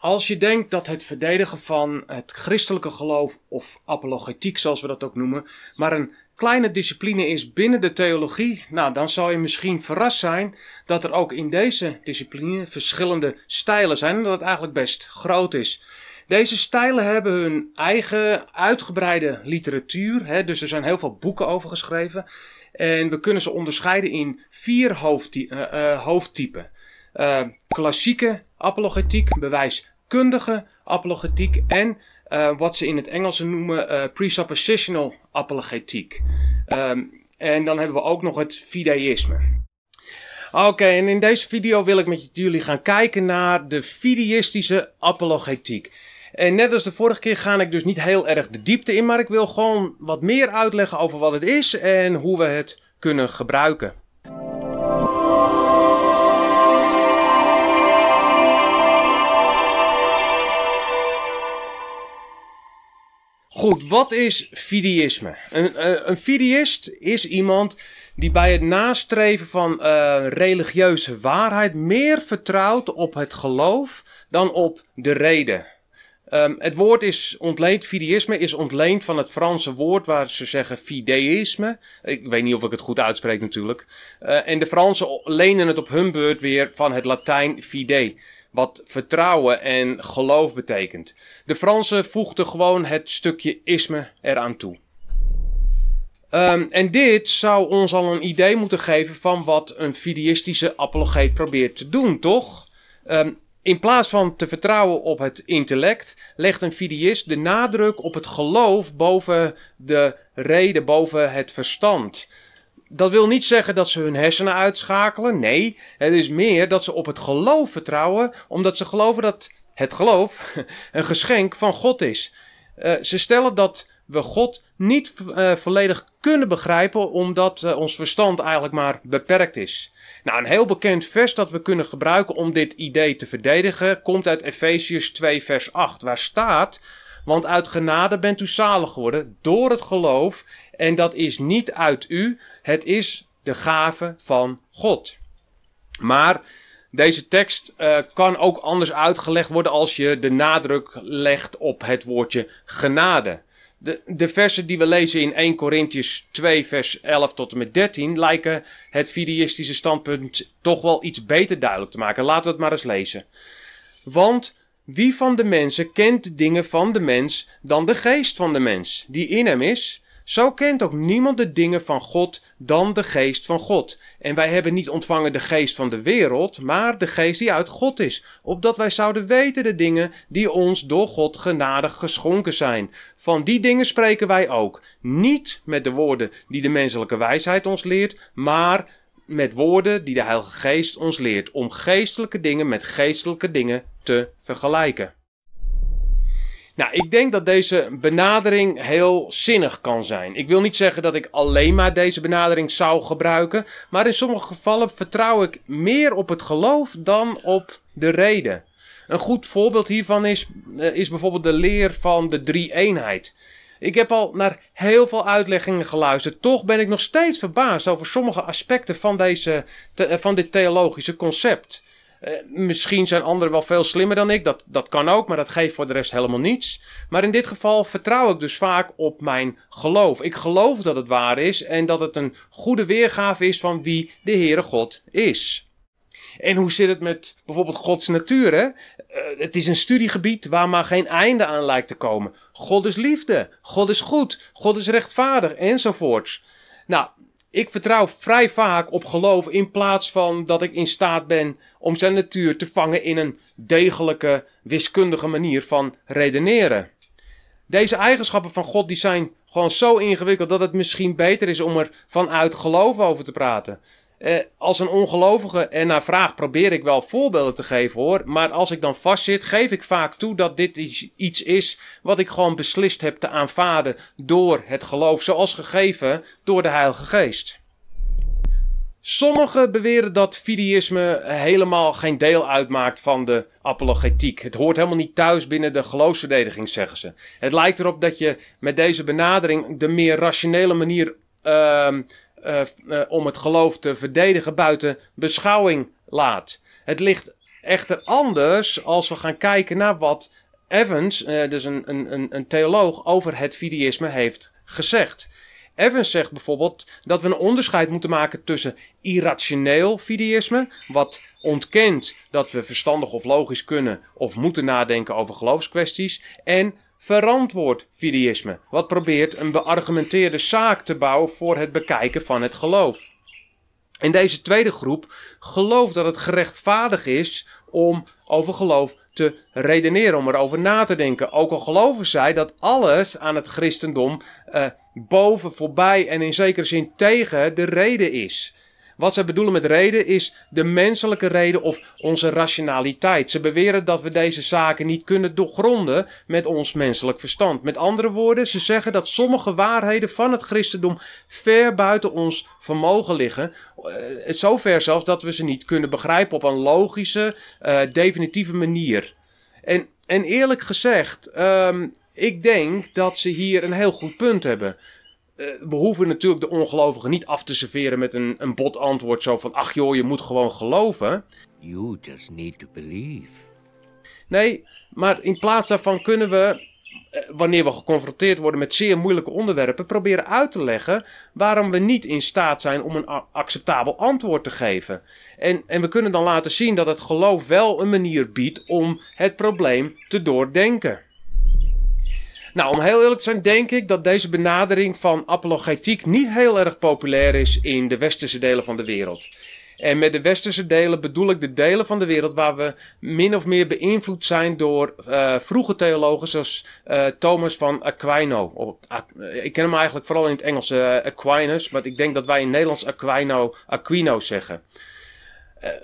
als je denkt dat het verdedigen van het christelijke geloof, of apologetiek zoals we dat ook noemen, maar een kleine discipline is binnen de theologie, nou dan zal je misschien verrast zijn dat er ook in deze discipline verschillende stijlen zijn en dat het eigenlijk best groot is. Deze stijlen hebben hun eigen uitgebreide literatuur, hè, dus er zijn heel veel boeken over geschreven. En we kunnen ze onderscheiden in vier eh, eh, hoofdtypen. Ehm, klassieke apologetiek, bewijskundige apologetiek en eh, wat ze in het Engels noemen eh, presuppositional apologetiek. Ehm, en dan hebben we ook nog het fideïsme. Ah, oké, en in deze video wil ik met jullie gaan kijken naar de fideïstische apologetiek. En net als de vorige keer ga ik dus niet heel erg de diepte in, maar ik wil gewoon wat meer uitleggen over wat het is en hoe we het kunnen gebruiken. Goed, wat is fideïsme? Een, eh, een fideïst is iemand die bij het nastreven van eh, religieuze waarheid meer vertrouwt op het geloof dan op de reden. Ehm, het woord is ontleend, fideïsme is ontleend van het Franse woord waar ze zeggen fideïsme. Ik weet niet of ik het goed uitspreek natuurlijk. Eh, en de Fransen lenen het op hun beurt weer van het Latijn fide wat vertrouwen en geloof betekent. De Fransen voegden gewoon het stukje isme eraan toe. Ehm, en dit zou ons al een idee moeten geven van wat een fideïstische apologeet probeert te doen, toch? Ehm, in plaats van te vertrouwen op het intellect, legt een fideïst de nadruk op het geloof boven de reden, boven het verstand dat wil niet zeggen dat ze hun hersenen uitschakelen. Nee, het is meer dat ze op het geloof vertrouwen, omdat ze geloven dat het geloof een geschenk van God is. Eh, ze stellen dat we God niet eh, volledig kunnen begrijpen, omdat eh, ons verstand eigenlijk maar beperkt is. Nou, een heel bekend vers dat we kunnen gebruiken om dit idee te verdedigen komt uit Efeziërs 2, vers 8, waar staat want uit genade bent u zalig geworden door het geloof. En dat is niet uit u, het is de gave van God. Maar deze tekst eh, kan ook anders uitgelegd worden als je de nadruk legt op het woordje genade. De, de versen die we lezen in 1 Corinthians 2, vers 11 tot en met 13 lijken het fideïstische standpunt toch wel iets beter duidelijk te maken. Laten we het maar eens lezen. Want wie van de mensen kent de dingen van de mens dan de geest van de mens, die in hem is? Zo kent ook niemand de dingen van God dan de geest van God. En wij hebben niet ontvangen de geest van de wereld, maar de geest die uit God is, opdat wij zouden weten de dingen die ons door God genadig geschonken zijn. Van die dingen spreken wij ook, niet met de woorden die de menselijke wijsheid ons leert, maar met woorden die de Heilige Geest ons leert, om geestelijke dingen met geestelijke dingen vergelijken. Nou, ik denk dat deze benadering heel zinnig kan zijn. Ik wil niet zeggen dat ik alleen maar deze benadering zou gebruiken, maar in sommige gevallen vertrouw ik meer op het geloof dan op de reden. Een goed voorbeeld hiervan is, eh, is bijvoorbeeld de leer van de drie-eenheid. Ik heb al naar heel veel uitleggingen geluisterd. Toch ben ik nog steeds verbaasd over sommige aspecten van, deze, eh, van dit theologische concept. Eh, misschien zijn anderen wel veel slimmer dan ik. Dat, dat kan ook, maar dat geeft voor de rest helemaal niets. Maar in dit geval vertrouw ik dus vaak op mijn geloof. Ik geloof dat het waar is en dat het een goede weergave is van wie de Heere God is. En hoe zit het met bijvoorbeeld Gods natuur? Eh, het is een studiegebied waar maar geen einde aan lijkt te komen. God is liefde, God is goed, God is rechtvaardig enzovoorts. Nou, ik vertrouw vrij vaak op geloof in plaats van dat ik in staat ben om zijn natuur te vangen in een degelijke, wiskundige manier van redeneren. Deze eigenschappen van God die zijn gewoon zo ingewikkeld dat het misschien beter is om er vanuit geloof over te praten. Eh, als een ongelovige en naar vraag probeer ik wel voorbeelden te geven hoor. Maar als ik dan vastzit, geef ik vaak toe dat dit iets is wat ik gewoon beslist heb te aanvaarden door het geloof, zoals gegeven door de Heilige Geest. Sommigen beweren dat fideïsme helemaal geen deel uitmaakt van de apologetiek. Het hoort helemaal niet thuis binnen de geloofsverdediging, zeggen ze. Het lijkt erop dat je met deze benadering de meer rationele manier. Ehm, eh, eh, om het geloof te verdedigen buiten beschouwing laat. Het ligt echter anders als we gaan kijken naar wat Evans, eh, dus een, een, een theoloog, over het fideïsme heeft gezegd. Evans zegt bijvoorbeeld dat we een onderscheid moeten maken tussen irrationeel fideïsme, wat ontkent dat we verstandig of logisch kunnen of moeten nadenken over geloofskwesties, en verantwoord fideïsme, wat probeert een beargumenteerde zaak te bouwen voor het bekijken van het geloof. In deze tweede groep gelooft dat het gerechtvaardig is om over geloof te redeneren, om erover na te denken. Ook al geloven zij dat alles aan het christendom eh, boven, voorbij en in zekere zin tegen de reden is. Wat ze bedoelen met reden is de menselijke reden of onze rationaliteit. Ze beweren dat we deze zaken niet kunnen doorgronden met ons menselijk verstand. Met andere woorden, ze zeggen dat sommige waarheden van het christendom ver buiten ons vermogen liggen. Eh, Zover zelfs dat we ze niet kunnen begrijpen op een logische, eh, definitieve manier. En, en eerlijk gezegd, ehm, ik denk dat ze hier een heel goed punt hebben. Eh, we hoeven natuurlijk de ongelovigen niet af te serveren met een, een bot antwoord zo van, ach joh, je moet gewoon geloven. You just need to believe. Nee, maar in plaats daarvan kunnen we, eh, wanneer we geconfronteerd worden met zeer moeilijke onderwerpen, proberen uit te leggen waarom we niet in staat zijn om een acceptabel antwoord te geven. En, en we kunnen dan laten zien dat het geloof wel een manier biedt om het probleem te doordenken. Nou, om heel eerlijk te zijn, denk ik dat deze benadering van apologetiek niet heel erg populair is in de westerse delen van de wereld. En met de westerse delen bedoel ik de delen van de wereld waar we min of meer beïnvloed zijn door eh, vroege theologen zoals eh, Thomas van Aquino. ik ken hem eigenlijk vooral in het Engels eh, Aquinas, maar ik denk dat wij in Nederlands Aquino, Aquino zeggen.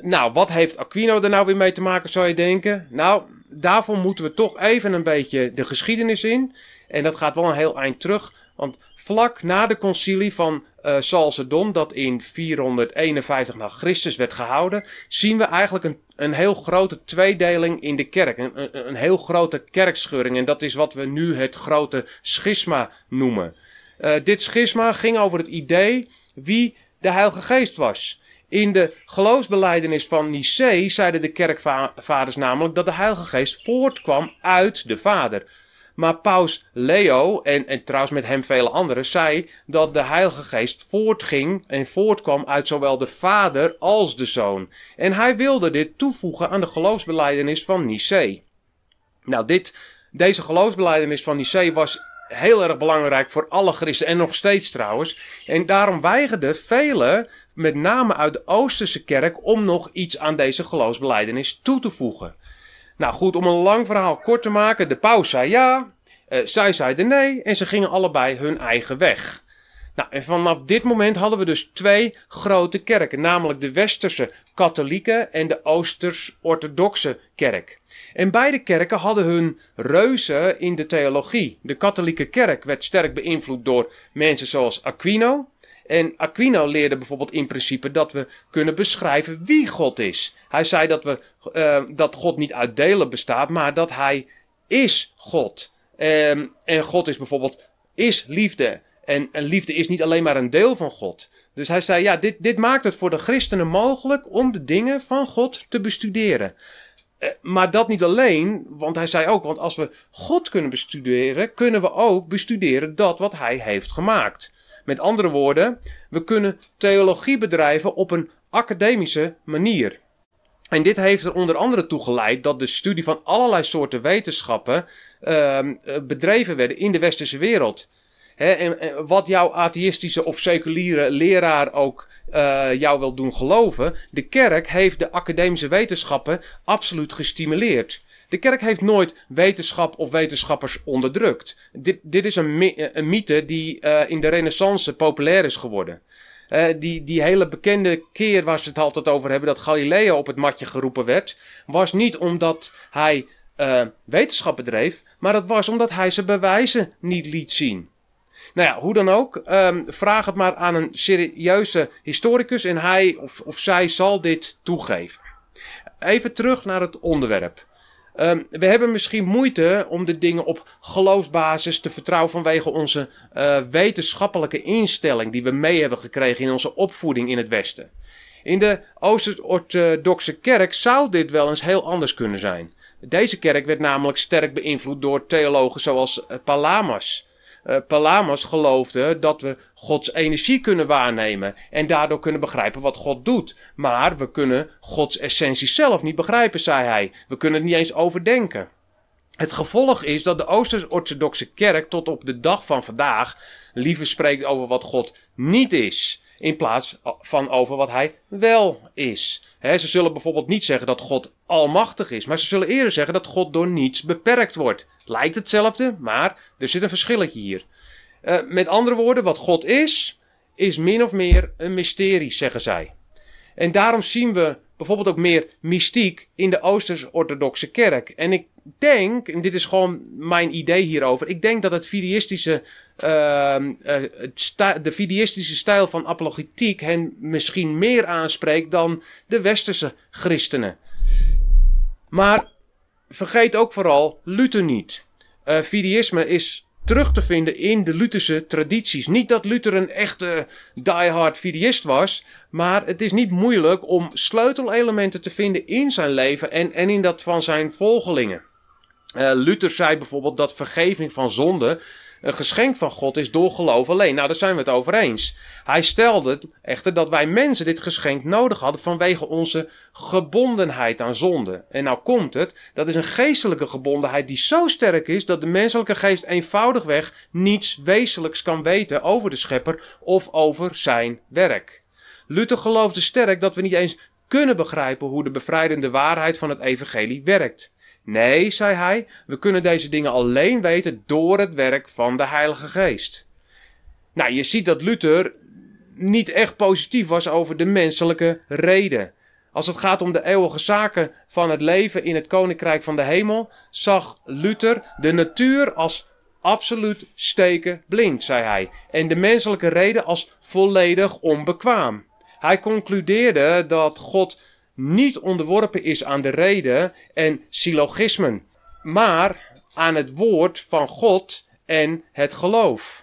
nou, wat heeft Aquino er nou weer mee te maken, zou je denken? Nou, daarvoor moeten we toch even een beetje de geschiedenis in. En dat gaat wel een heel eind terug. Want vlak na de concilie van uh, eh, Salcedon, dat in 451 na Christus werd gehouden, zien we eigenlijk een, een heel grote tweedeling in de kerk. Een, een, heel grote kerkscheuring. En dat is wat we nu het grote schisma noemen. Eh, dit schisma ging over het idee wie de Heilige Geest was. In de geloofsbeleidenis van Nicee zeiden de kerkvaders namelijk dat de Heilige Geest voortkwam uit de Vader. Maar paus Leo, en, en trouwens met hem vele anderen, zei dat de Heilige Geest voortging en voortkwam uit zowel de Vader als de Zoon. En hij wilde dit toevoegen aan de geloofsbeleidenis van Nicee. Nou, dit, deze geloofsbeleidenis van Nicee was heel erg belangrijk voor alle christen en nog steeds trouwens. En daarom weigerden velen, met name uit de Oosterse kerk, om nog iets aan deze geloofsbeleidenis toe te voegen. Nou goed, om een lang verhaal kort te maken, de paus zei ja, eh, zij zeiden nee en ze gingen allebei hun eigen weg. Nou, en vanaf dit moment hadden we dus twee grote kerken, namelijk de Westerse katholieke en de Oosters-orthodoxe kerk. En beide kerken hadden hun reuzen in de theologie. De katholieke kerk werd sterk beïnvloed door mensen zoals Aquino. En Aquino leerde bijvoorbeeld in principe dat we kunnen beschrijven wie God is. Hij zei dat, we, eh, dat God niet uit delen bestaat, maar dat hij is God. Ehm, en God is bijvoorbeeld is liefde. En, en, liefde is niet alleen maar een deel van God. Dus hij zei, ja, dit, dit maakt het voor de christenen mogelijk om de dingen van God te bestuderen. Eh, maar dat niet alleen, want hij zei ook, want als we God kunnen bestuderen, kunnen we ook bestuderen dat wat hij heeft gemaakt. Met andere woorden, we kunnen theologie bedrijven op een academische manier. En dit heeft er onder andere toe geleid dat de studie van allerlei soorten wetenschappen uh, bedreven werden in de westerse wereld en, wat jouw atheïstische of seculiere leraar ook eh, jou wil doen geloven, de kerk heeft de academische wetenschappen absoluut gestimuleerd. De kerk heeft nooit wetenschap of wetenschappers onderdrukt. Dit, dit is een, eh, een mythe die eh, in de Renaissance populair is geworden. die, die hele bekende keer waar ze het altijd over hebben dat Galileo op het matje geroepen werd, was niet omdat hij wetenschappen dreef, maar dat was omdat hij zijn bewijzen niet liet zien. Nou ja, hoe dan ook. Ehm, vraag het maar aan een serieuze historicus en hij of, of zij zal dit toegeven. Even terug naar het onderwerp. Ehm, we hebben misschien moeite om de dingen op geloofsbasis te vertrouwen vanwege onze eh, wetenschappelijke instelling die we mee hebben gekregen in onze opvoeding in het Westen. In de Oost-Orthodoxe kerk zou dit wel eens heel anders kunnen zijn. Deze kerk werd namelijk sterk beïnvloed door theologen zoals eh, Palamas uh, Palamas geloofde dat we Gods energie kunnen waarnemen en daardoor kunnen begrijpen wat God doet. Maar we kunnen Gods essentie zelf niet begrijpen, zei hij. We kunnen het niet eens overdenken. Het gevolg is dat de Oosters-Orthodoxe Kerk tot op de dag van vandaag liever spreekt over wat God niet is in plaats van over wat hij wel is. ze zullen bijvoorbeeld niet zeggen dat God almachtig is, maar ze zullen eerder zeggen dat God door niets beperkt wordt. Lijkt hetzelfde, maar er zit een verschilletje hier. Eh, met andere woorden, wat God is, is min of meer een mysterie, zeggen zij. En daarom zien we bijvoorbeeld ook meer mystiek in de Oosters-Orthodoxe Kerk. En ik denk, en dit is gewoon mijn idee hierover, ik denk dat het fideïstische, ehm, eh, de fideïstische stijl van apologetiek hen misschien meer aanspreekt dan de westerse christenen. Maar vergeet ook vooral Luther niet. Uh, fideïsme is terug te vinden in de Lutherse tradities. Niet dat Luther een echte diehard fideist was, maar het is niet moeilijk om sleutelelementen te vinden in zijn leven en, en in dat van zijn volgelingen. Eh, Luther zei bijvoorbeeld dat vergeving van zonde een geschenk van God is door geloof alleen. Nou, daar zijn we het over eens. Hij stelde echter dat wij mensen dit geschenk nodig hadden vanwege onze gebondenheid aan zonde. En nou komt het, dat is een geestelijke gebondenheid die zo sterk is dat de menselijke geest eenvoudigweg niets wezenlijks kan weten over de schepper of over zijn werk. Luther geloofde sterk dat we niet eens kunnen begrijpen hoe de bevrijdende waarheid van het evangelie werkt. Nee, zei hij, we kunnen deze dingen alleen weten door het werk van de Heilige Geest. Nou, je ziet dat Luther niet echt positief was over de menselijke reden. Als het gaat om de eeuwige zaken van het leven in het koninkrijk van de hemel, zag Luther de natuur als absoluut steken blind, zei hij, en de menselijke reden als volledig onbekwaam. Hij concludeerde dat God niet onderworpen is aan de reden en syllogismen, maar aan het woord van God en het geloof.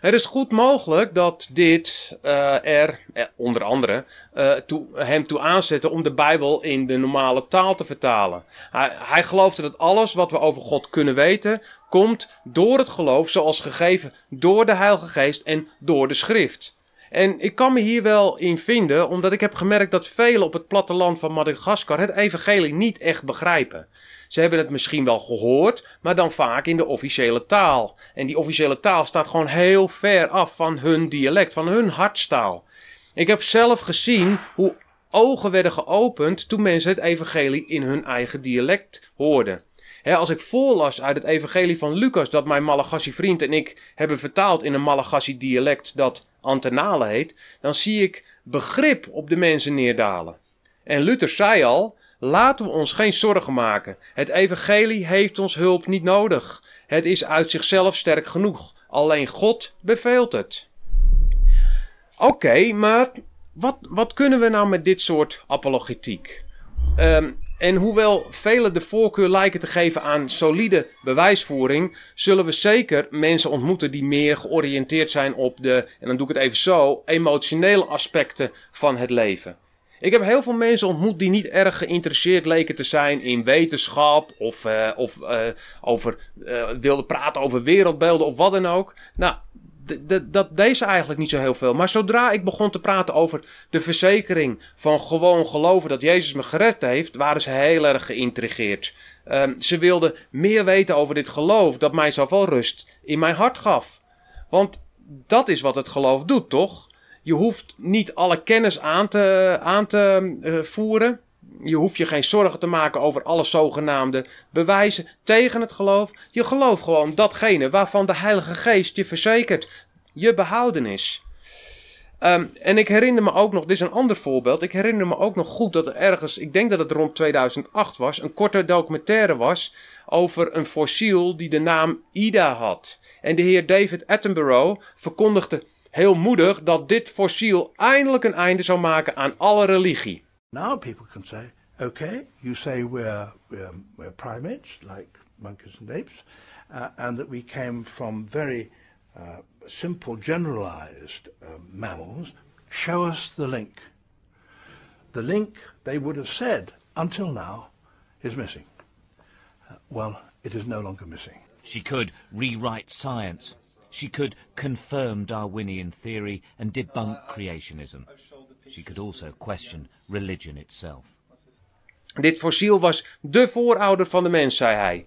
Het is goed mogelijk dat dit eh, er, eh, onder andere, eh, hem toe aanzette om de Bijbel in de normale taal te vertalen. Hij, hij geloofde dat alles wat we over God kunnen weten, komt door het geloof, zoals gegeven door de Heilige Geest en door de Schrift. En ik kan me hier wel in vinden, omdat ik heb gemerkt dat velen op het platteland van Madagaskar het evangelie niet echt begrijpen. Ze hebben het misschien wel gehoord, maar dan vaak in de officiële taal. En die officiële taal staat gewoon heel ver af van hun dialect, van hun hartstaal. Ik heb zelf gezien hoe ogen werden geopend toen mensen het evangelie in hun eigen dialect hoorden als ik voorlas uit het evangelie van Lucas dat mijn Malagassie vriend en ik hebben vertaald in een Malagassie dialect dat Antenale heet, dan zie ik begrip op de mensen neerdalen. En Luther zei al, laten we ons geen zorgen maken. Het evangelie heeft ons hulp niet nodig. Het is uit zichzelf sterk genoeg. Alleen God beveelt het. Oké, maar wat, wat kunnen we nou met dit soort apologetiek? Um, en hoewel velen de voorkeur lijken te geven aan solide bewijsvoering, zullen we zeker mensen ontmoeten die meer georiënteerd zijn op de, en dan doe ik het even zo, emotionele aspecten van het leven. Ik heb heel veel mensen ontmoet die niet erg geïnteresseerd leken te zijn in wetenschap of, eh, of eh, over, uh, wilden praten over wereldbeelden of wat dan ook. Nou, dat deed ze eigenlijk niet zo heel veel. Maar zodra ik begon te praten over de verzekering van gewoon geloven dat Jezus me gered heeft, waren ze heel erg geïntrigeerd. Ehm, ze wilden meer weten over dit geloof dat mij zoveel rust in mijn hart gaf. Want dat is wat het geloof doet, toch? Je hoeft niet alle kennis aan te, aan te eh, voeren. Je hoeft je geen zorgen te maken over alle zogenaamde bewijzen tegen het geloof. Je gelooft gewoon datgene waarvan de Heilige Geest je verzekert. Je behoudenis. Um, en ik herinner me ook nog, dit is een ander voorbeeld. Ik herinner me ook nog goed dat er ergens, ik denk dat het rond 2008 was, een korte documentaire was over een fossiel die de naam Ida had. En de heer David Attenborough verkondigde heel moedig dat dit fossiel eindelijk een einde zou maken aan alle religie. Now people can say, okay, you say we're, we're, we're primates, like monkeys and apes, uh, and that we came from very uh, simple, generalized uh, mammals. Show us the link. The link they would have said until now is missing. Uh, well, it is no longer missing. She could rewrite science. She could confirm Darwinian theory and debunk creationism. She could also question religion itself. Dit fossiel was de voorouder van de mens, zei hij.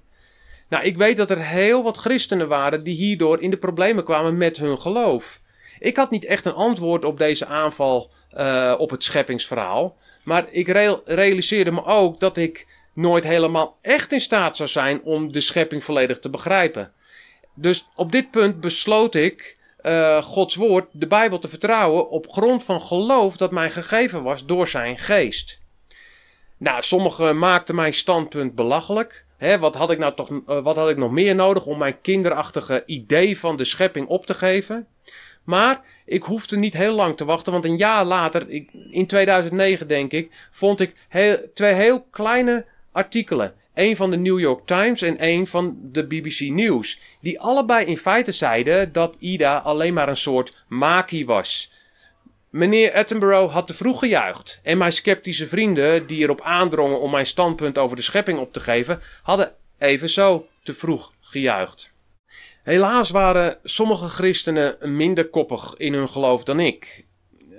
Nou, ik weet dat er heel wat christenen waren die hierdoor in de problemen kwamen met hun geloof. Ik had niet echt een antwoord op deze aanval eh, op het scheppingsverhaal. Maar ik realiseerde me ook dat ik nooit helemaal echt in staat zou zijn om de schepping volledig te begrijpen. Dus op dit punt besloot ik eh, Gods woord, de Bijbel, te vertrouwen op grond van geloof dat mij gegeven was door zijn geest. Nou, sommigen maakten mijn standpunt belachelijk. wat, had ik nou toch, eh, wat had ik nog meer nodig om mijn kinderachtige idee van de schepping op te geven? Maar ik hoefde niet heel lang te wachten, want een jaar later, ik, in 2009 denk ik, vond ik twee heel kleine artikelen. Een van de New York Times en één van de BBC News. Die allebei in feite zeiden dat Ida alleen maar een soort maki was. Meneer Attenborough had te vroeg gejuicht. En mijn sceptische vrienden, die erop aandrongen om mijn standpunt over de schepping op te geven, hadden evenzo te vroeg gejuicht. Helaas waren sommige christenen minder koppig in hun geloof dan ik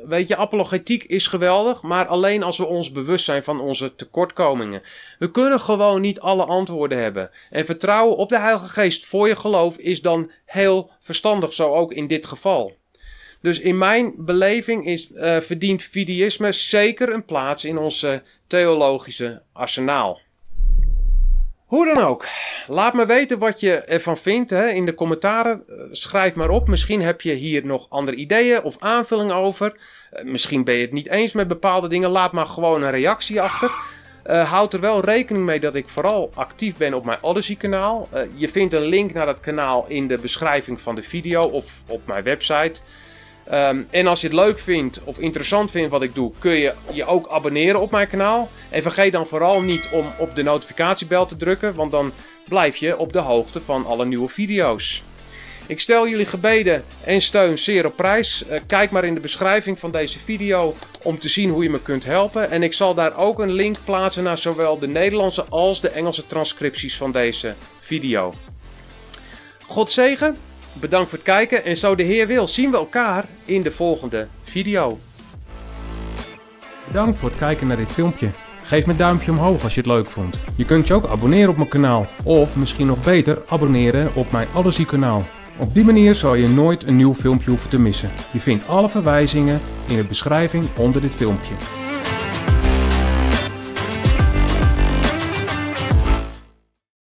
weet je, apologetiek is geweldig, maar alleen als we ons bewust zijn van onze tekortkomingen. We kunnen gewoon niet alle antwoorden hebben. En vertrouwen op de Heilige Geest voor je geloof is dan heel verstandig, zo ook in dit geval. Dus in mijn beleving is, uh, verdient fideïsme zeker een plaats in onze eh, theologische arsenaal. Hoe dan ook, laat me weten wat je ervan vindt hè, in de commentaren. Eh, schrijf maar op. Misschien heb je hier nog andere ideeën of aanvullingen over. Eh, misschien ben je het niet eens met bepaalde dingen. Laat maar gewoon een reactie achter. Eh, houd er wel rekening mee dat ik vooral actief ben op mijn Odyssey-kanaal. je vindt een link naar dat kanaal in de beschrijving van de video of op mijn website. Ehm, en als je het leuk vindt of interessant vindt wat ik doe, kun je je ook abonneren op mijn kanaal. En vergeet dan vooral niet om op de notificatiebel te drukken, want dan blijf je op de hoogte van alle nieuwe video's. Ik stel jullie gebeden en steun zeer op prijs. Eh, kijk maar in de beschrijving van deze video om te zien hoe je me kunt helpen. En ik zal daar ook een link plaatsen naar zowel de Nederlandse als de Engelse transcripties van deze video. God zegen. Bedankt voor het kijken en zo de Heer wil zien we elkaar in de volgende video. Bedankt voor het kijken naar dit filmpje. Geef me een duimpje omhoog als je het leuk vond. Je kunt je ook abonneren op mijn kanaal. Of misschien nog beter, abonneren op mijn Odyssey kanaal. Op die manier zal je nooit een nieuw filmpje hoeven te missen. Je vindt alle verwijzingen in de beschrijving onder dit filmpje.